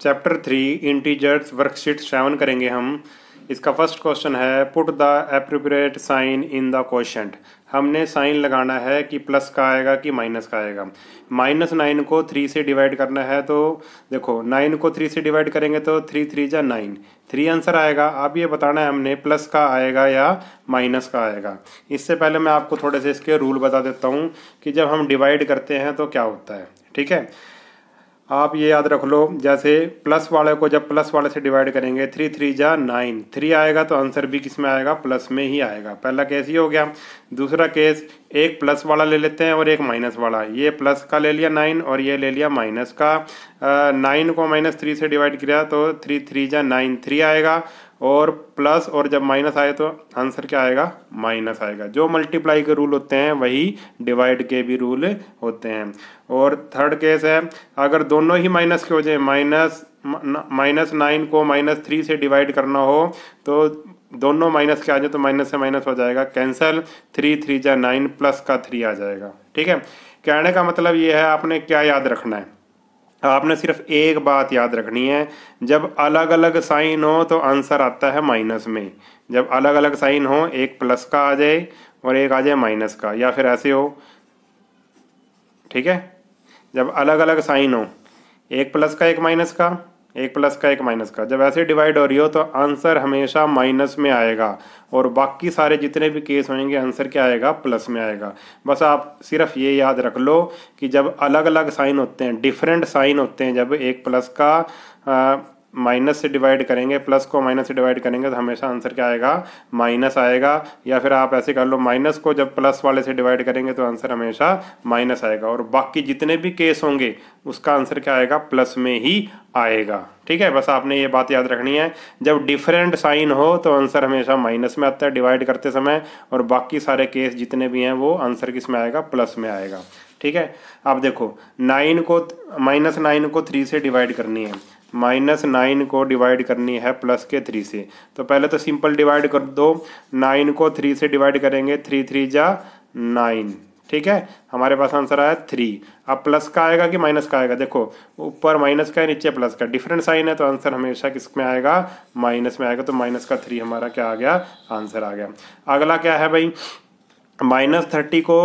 chapter three integers worksheet seven करेंगे हम इसका फर्स्ट क्वेश्चन है put the appropriate sign in the question हमने साइन लगाना है कि प्लस का आएगा कि माइनस का आएगा माइनस नाइन को थ्री से डिवाइड करना है तो देखो नाइन को थ्री से डिवाइड करेंगे तो थ्री थ्री या नाइन थ्री आंसर आएगा अब ये बताना है हमने प्लस का आएगा या माइनस का आएगा इससे पहले मैं आपको थोड़े से इसके रूल बता देता हूँ कि जब हम डिवाइड करते हैं तो क्या होता है ठीक है आप ये याद रख लो जैसे प्लस वाले को जब प्लस वाले से डिवाइड करेंगे थ्री थ्री जा नाइन थ्री आएगा तो आंसर भी किस में आएगा प्लस में ही आएगा पहला केस ये हो गया दूसरा केस एक प्लस वाला ले लेते हैं और एक माइनस वाला ये प्लस का ले लिया नाइन और ये ले लिया माइनस का नाइन को माइनस थ्री से डिवाइड किया तो थ्री थ्री जा नाइन थ्री आएगा और प्लस और जब माइनस आए तो आंसर क्या आएगा माइनस आएगा जो मल्टीप्लाई के रूल होते हैं वही डिवाइड के भी रूल होते हैं और थर्ड केस है अगर दोनों ही माइनस के हो जाए माइनस माइनस नाइन को माइनस थ्री से डिवाइड करना हो तो दोनों माइनस के आ जाए तो माइनस से माइनस हो जाएगा कैंसल थ्री थ्री जा नाइन प्लस का थ्री आ जाएगा ठीक है कहने का मतलब ये है आपने क्या याद रखना है आपने सिर्फ एक बात याद रखनी है जब अलग अलग साइन हो तो आंसर आता है माइनस में जब अलग अलग साइन हो एक प्लस का आ जाए और एक आ जाए माइनस का या फिर ऐसे हो ठीक है जब अलग अलग साइन हो एक प्लस का एक माइनस का एक प्लस का एक माइनस का जब ऐसे डिवाइड हो रही हो तो आंसर हमेशा माइनस में आएगा और बाकी सारे जितने भी केस होंगे आंसर क्या आएगा प्लस में आएगा बस आप सिर्फ ये याद रख लो कि जब अलग अलग साइन होते हैं डिफरेंट साइन होते हैं जब एक प्लस का आ, माइनस से डिवाइड करेंगे प्लस को माइनस से डिवाइड करेंगे तो हमेशा आंसर क्या आएगा माइनस आएगा या फिर आप ऐसे कर लो माइनस को जब प्लस वाले से डिवाइड करेंगे तो आंसर हमेशा माइनस आएगा और बाकी जितने भी केस होंगे उसका आंसर क्या आएगा प्लस में ही आएगा ठीक है बस आपने ये बात याद रखनी है जब डिफरेंट साइन हो तो आंसर हमेशा माइनस में आता है डिवाइड करते समय और बाकी सारे केस जितने भी हैं वो आंसर किस में आएगा प्लस में आएगा ठीक है आप देखो नाइन को माइनस नाइन को थ्री से डिवाइड करनी है माइनस नाइन को डिवाइड करनी है प्लस के थ्री से तो पहले तो सिंपल डिवाइड कर दो नाइन को थ्री से डिवाइड करेंगे थ्री थ्री जा नाइन ठीक है हमारे पास आंसर आया थ्री अब प्लस का आएगा कि माइनस का आएगा देखो ऊपर माइनस का है नीचे प्लस का डिफरेंट साइन है तो आंसर हमेशा किस में आएगा माइनस में आएगा तो माइनस का थ्री हमारा क्या आ गया आंसर आ गया अगला क्या है भाई माइनस थर्टी को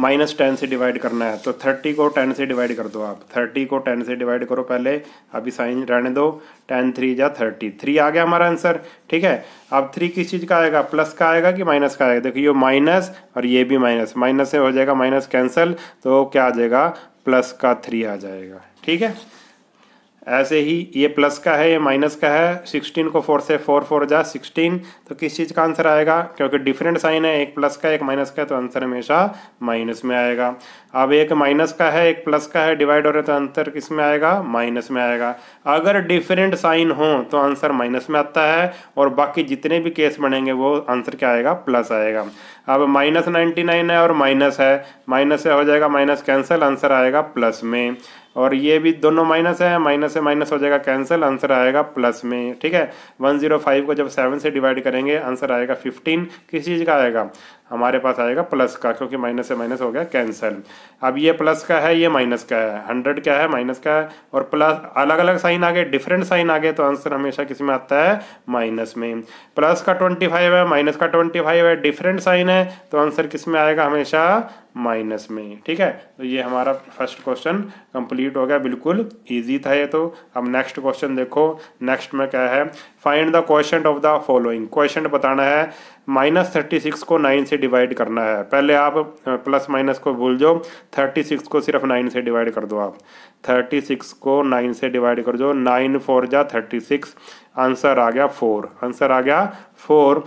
माइनस टेन से डिवाइड करना है तो थर्टी को टेन से डिवाइड कर दो आप थर्टी को टेन से डिवाइड करो पहले अभी साइन रहने दो टेन थ्री या थर्टी थ्री आ गया हमारा आंसर ठीक है अब थ्री किस चीज़ का आएगा प्लस का आएगा कि माइनस का आएगा देखिए ये माइनस और ये भी माइनस माइनस से हो जाएगा माइनस कैंसिल तो क्या आ जाएगा प्लस का थ्री आ जाएगा ठीक है ऐसे ही ये प्लस का है ये माइनस का है सिक्सटीन को फोर से फोर फोर जा सिक्सटीन तो किस चीज़ का आंसर आएगा क्योंकि डिफरेंट साइन है एक प्लस का एक माइनस का है तो आंसर हमेशा माइनस में आएगा अब एक माइनस का है एक प्लस का है डिवाइड हो रहा है तो आंसर किस में आएगा माइनस में आएगा अगर डिफरेंट साइन हो तो आंसर माइनस में आता है और बाकी जितने भी केस बनेंगे वो आंसर क्या आएगा प्लस आएगा अब माइनस नाइन्टी नाइन है और माइनस है माइनस से हो जाएगा माइनस कैंसिल आंसर आएगा प्लस में और ये भी दोनों माइनस है माइनस से माइनस हो जाएगा कैंसिल आंसर आएगा प्लस में ठीक है वन जीरो फाइव को जब सेवन से डिवाइड करेंगे आंसर आएगा फिफ्टीन किस चीज़ का आएगा हमारे पास आएगा प्लस का क्योंकि माइनस से माइनस हो गया कैंसिल अब ये प्लस का है ये माइनस का है हंड्रेड का है माइनस का है और प्लस अलग अलग साइन आ गए डिफरेंट साइन आ गए तो आंसर हमेशा किसी में आता है माइनस में प्लस का ट्वेंटी फाइव है माइनस का ट्वेंटी फाइव है डिफरेंट साइन है तो आंसर किस में आएगा हमेशा माइनस में ठीक है तो ये हमारा फर्स्ट क्वेश्चन कंप्लीट हो गया बिल्कुल इजी था ये तो अब नेक्स्ट क्वेश्चन देखो नेक्स्ट में क्या है find the question of the following question बताना है माइनस थर्टी सिक्स को नाइन से डिवाइड करना है पहले आप प्लस माइनस को भूल जाओ थर्टी सिक्स को सिर्फ नाइन से डिवाइड कर दो आप थर्टी सिक्स को नाइन से डिवाइड कर दो नाइन फोर जा थर्टी सिक्स आंसर आ गया फोर आंसर आ गया फोर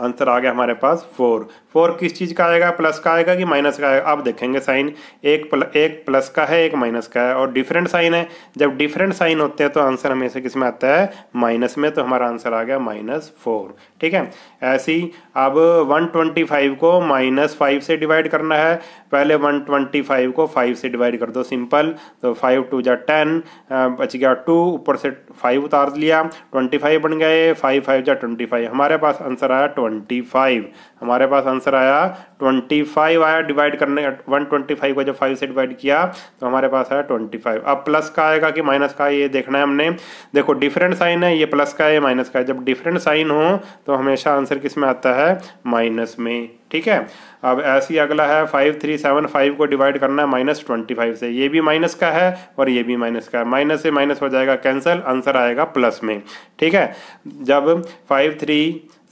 आंसर आ गया हमारे पास फोर फोर किस चीज़ का आएगा प्लस का आएगा कि माइनस का आएगा आप देखेंगे साइन एक प्ल, एक प्लस का है एक माइनस का है और डिफरेंट साइन है जब डिफरेंट साइन होते हैं तो आंसर हमेशा किस में आता है माइनस में तो हमारा आंसर आ गया माइनस फोर ठीक है ऐसी अब वन ट्वेंटी फाइव को माइनस फाइव से डिवाइड करना है पहले वन ट्वेंटी फाइव को फाइव से डिवाइड कर दो सिंपल तो फाइव टू जा टेन बच गया टू ऊपर से फाइव उतार लिया ट्वेंटी फाइव बन गए फाइव फाइव जा ट्वेंटी फाइव हमारे पास आंसर आया ट्वेंटी फाइव हमारे पास आंसर आया ट्वेंटी फाइव आया डिवाइड करने वन ट्वेंटी फाइव को जब फाइव से डिवाइड किया तो हमारे पास आया ट्वेंटी फाइव अब प्लस का आएगा कि माइनस का ये देखना है हमने देखो डिफरेंट साइन है ये प्लस का है माइनस का है जब डिफरेंट साइन हो तो हमेशा आंसर किस में आता है माइनस में ठीक है अब ऐसी अगला है फाइव थ्री सेवन फाइव को डिवाइड करना है माइनस ट्वेंटी फाइव से ये भी माइनस का है और ये भी माइनस का है माइनस से माइनस हो जाएगा कैंसिल आंसर आएगा प्लस में ठीक है जब फाइव थ्री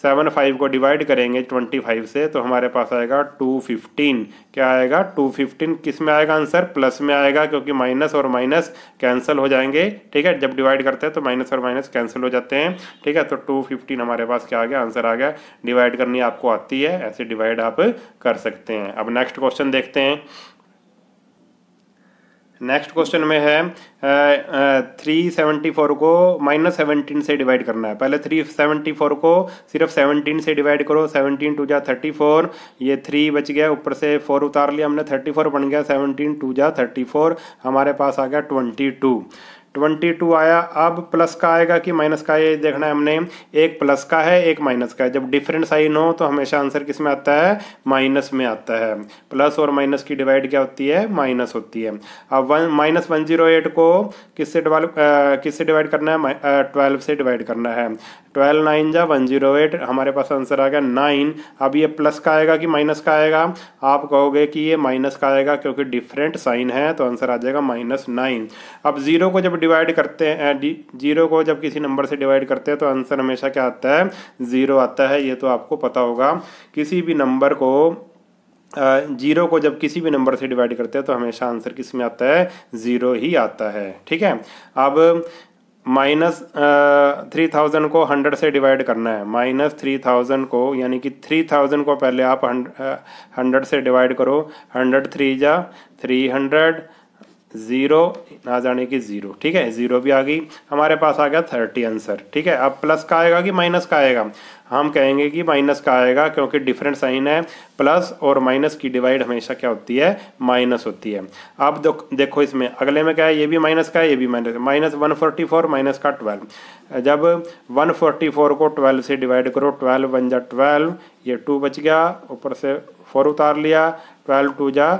सेवन फाइव को डिवाइड करेंगे ट्वेंटी फाइव से तो हमारे पास आएगा टू फिफ्टीन क्या आएगा टू फिफ्टीन किस में आएगा आंसर प्लस में आएगा क्योंकि माइनस और माइनस कैंसिल हो जाएंगे ठीक है जब डिवाइड करते हैं तो माइनस और माइनस कैंसिल हो जाते हैं ठीक है तो टू फिफ्टीन हमारे पास क्या आ गया आंसर आ गया डिवाइड करनी आपको आती है ऐसे डिवाइड आप कर सकते हैं अब नेक्स्ट क्वेश्चन देखते हैं नेक्स्ट क्वेश्चन में है थ्री सेवेंटी फोर को माइनस सेवनटीन से डिवाइड करना है पहले थ्री सेवेंटी फोर को सिर्फ सेवनटीन से डिवाइड करो सेवनटीन टू जा थर्टी फोर ये थ्री बच गया ऊपर से फोर उतार लिया हमने थर्टी फोर बन गया सेवनटीन टू जा थर्टी फोर हमारे पास आ गया ट्वेंटी टू ट्वेंटी टू आया अब प्लस का आएगा कि माइनस का ये देखना है हमने एक प्लस का है एक माइनस का है जब डिफरेंट साइन हो तो हमेशा आंसर किस में आता है माइनस में आता है प्लस और माइनस की डिवाइड क्या होती है माइनस होती है अब one minus one zero eight को किससे डिवाइड किससे डिवाइड करना है ट्वेल्व से डिवाइड करना है ट्वेल्व नाइन जा वन जीरो एट हमारे पास आंसर आ गया नाइन अब ये प्लस का आएगा कि माइनस का आएगा आप कहोगे कि ये माइनस का आएगा क्योंकि डिफरेंट साइन है तो आंसर आ जाएगा माइनस नाइन अब जीरो को जब डिवाइड करते हैं जीरो को जब किसी नंबर से डिवाइड करते हैं तो आंसर हमेशा क्या आता है जीरो आता है ये तो आपको पता होगा किसी भी नंबर को जीरो को जब किसी भी नंबर से डिवाइड करते हैं तो हमेशा आंसर किस में आता है ज़ीरो ही आता है ठीक है अब माइनस थ्री थाउजेंड को हंड्रेड से डिवाइड करना है माइनस थ्री थाउजेंड को यानी कि थ्री थाउजेंड को पहले आप हंड्रेड से डिवाइड करो हंड्रेड थ्री जा थ्री हंड्रेड ज़ीरो ना जाने की ज़ीरो ठीक है ज़ीरो भी आ गई हमारे पास आ गया थर्टी आंसर ठीक है अब प्लस का आएगा कि माइनस का आएगा हम कहेंगे कि माइनस का आएगा क्योंकि डिफरेंट साइन है प्लस और माइनस की डिवाइड हमेशा क्या होती है माइनस होती है अब देखो इसमें अगले में क्या है ये भी माइनस का है ये भी minus minus one forty four minus का ट्वेल्व जब वन फोर्टी फोर को ट्वेल्व से डिवाइड करो ट्वेल्व वन जा ट्वेल्व ये टू बच गया ऊपर से फोर उतार लिया ट्वेल्व टू जा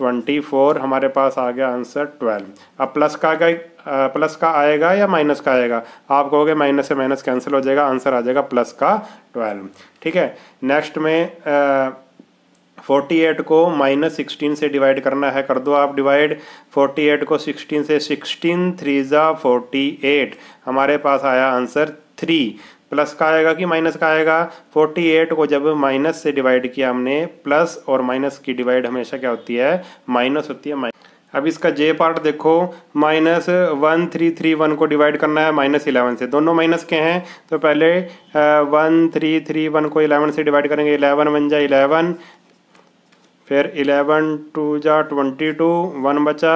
ट्वेंटी फोर हमारे पास आ गया आंसर ट्वेल्व अब प्लस का आएगा प्लस का आएगा या माइनस का आएगा आप कहोगे माइनस से माइनस कैंसिल हो जाएगा आंसर आ जाएगा प्लस का ट्वेल्व ठीक है नेक्स्ट में फोर्टी एट को माइनस सिक्सटीन से डिवाइड करना है कर दो आप डिवाइड फोर्टी एट को सिक्सटीन से सिक्सटीन थ्री ज़ा फोर्टी एट हमारे पास आया आंसर थ्री प्लस का आएगा कि माइनस का आएगा फोर्टी एट को जब माइनस से डिवाइड किया हमने प्लस और माइनस की डिवाइड हमेशा क्या होती है माइनस होती है माइनस अब इसका जे पार्ट देखो minus one three three one को डिवाइड करना है माइनस इलेवन से दोनों माइनस के हैं तो पहले वन थ्री थ्री वन को इलेवन से डिवाइड करेंगे इलेवन वन जाए इलेवन फिर इलेवन टू जा ट्वेंटी टू वन बचा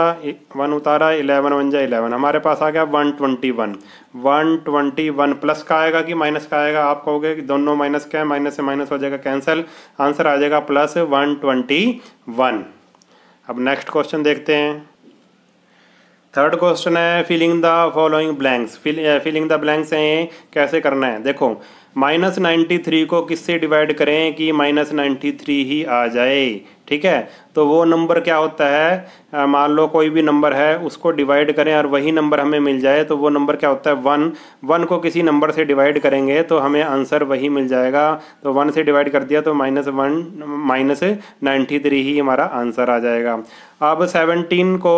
वन उतारा इलेवन वन जा इलेवन हमारे पास आ गया one twenty one one twenty one plus का आएगा कि माइनस का आएगा आप कहोगे कि दोनों माइनस क्या है माइनस से माइनस हो जाएगा कैंसिल आंसर आ जाएगा प्लस वन ट्वेंटी वन अब नेक्स्ट क्वेश्चन देखते हैं थर्ड क्वेश्चन है filling the following blanks filling the blanks हैं कैसे करना है देखो माइनस नाइन्टी थ्री को किससे डिवाइड करें कि माइनस नाइन्टी थ्री ही आ जाए ठीक है तो वो नंबर क्या होता है मान लो कोई भी नंबर है उसको डिवाइड करें और वही नंबर हमें मिल जाए तो वो नंबर क्या होता है वन वन को किसी नंबर से डिवाइड करेंगे तो हमें आंसर वही मिल जाएगा तो वन से डिवाइड कर दिया तो minus one minus ninety three ही हमारा आंसर आ जाएगा अब सेवनटीन को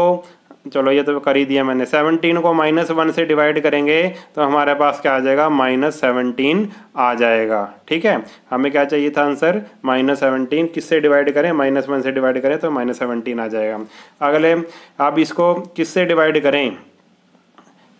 चलो ये तो कर ही दिया मैंने सेवनटीन को माइनस वन से डिवाइड करेंगे तो हमारे पास क्या आ जाएगा माइनस सेवनटीन आ जाएगा ठीक है हमें क्या चाहिए था आंसर माइनस सेवनटीन किससे डिवाइड करें माइनस वन से डिवाइड करें तो माइनस सेवनटीन आ जाएगा अगले आप इसको किससे डिवाइड करें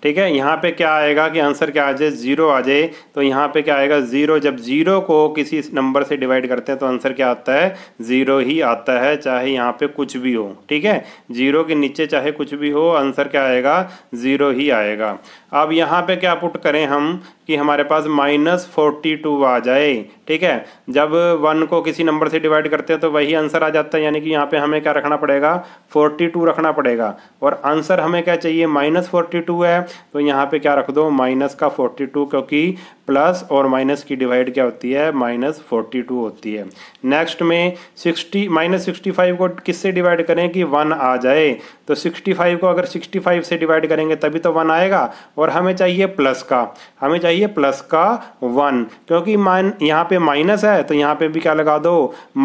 ठीक है यहाँ पे क्या आएगा कि आंसर क्या आ जाए ज़ीरो आ जाए तो यहाँ पे क्या आएगा ज़ीरो जब ज़ीरो को किसी नंबर से डिवाइड करते हैं तो आंसर क्या आता है ज़ीरो ही आता है चाहे यहाँ पे कुछ भी हो ठीक है ज़ीरो के नीचे चाहे कुछ भी हो आंसर क्या आएगा ज़ीरो ही आएगा अब यहाँ पे क्या पुट करें हम कि हमारे पास माइनस फोर्टी टू आ जाए ठीक है जब वन को किसी नंबर से डिवाइड करते हैं तो वही आंसर आ जाता है यानी कि यहाँ पे हमें क्या रखना पड़ेगा फोर्टी टू रखना पड़ेगा और आंसर हमें क्या चाहिए माइनस फोर्टी टू है तो यहाँ पे क्या रख दो माइनस का फोर्टी टू क्योंकि प्लस और माइनस की डिवाइड क्या होती है माइनस फोर्टी टू होती है नेक्स्ट में सिक्सटी माइनस सिक्सटी को किससे डिवाइड करें कि वन आ जाए तो सिक्सटी फाइव को अगर सिक्सटी फाइव से डिवाइड करेंगे तभी तो वन आएगा और हमें चाहिए प्लस का हमें चाहिए प्लस का वन क्योंकि माइन यहाँ पे माइनस है तो यहाँ पे भी क्या लगा दो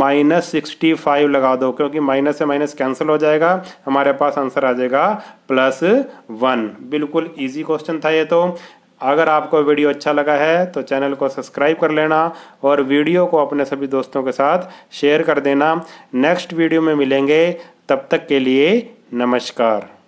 माइनस सिक्सटी फाइव लगा दो क्योंकि माइनस से माइनस कैंसिल हो जाएगा हमारे पास आंसर आ जाएगा प्लस वन बिल्कुल ईजी इजी क्वेश्चन था ये तो अगर आपको वीडियो अच्छा लगा है तो चैनल को सब्सक्राइब कर लेना और वीडियो को अपने सभी दोस्तों के साथ शेयर कर देना नेक्स्ट वीडियो में मिलेंगे तब तक के लिए नमस्कार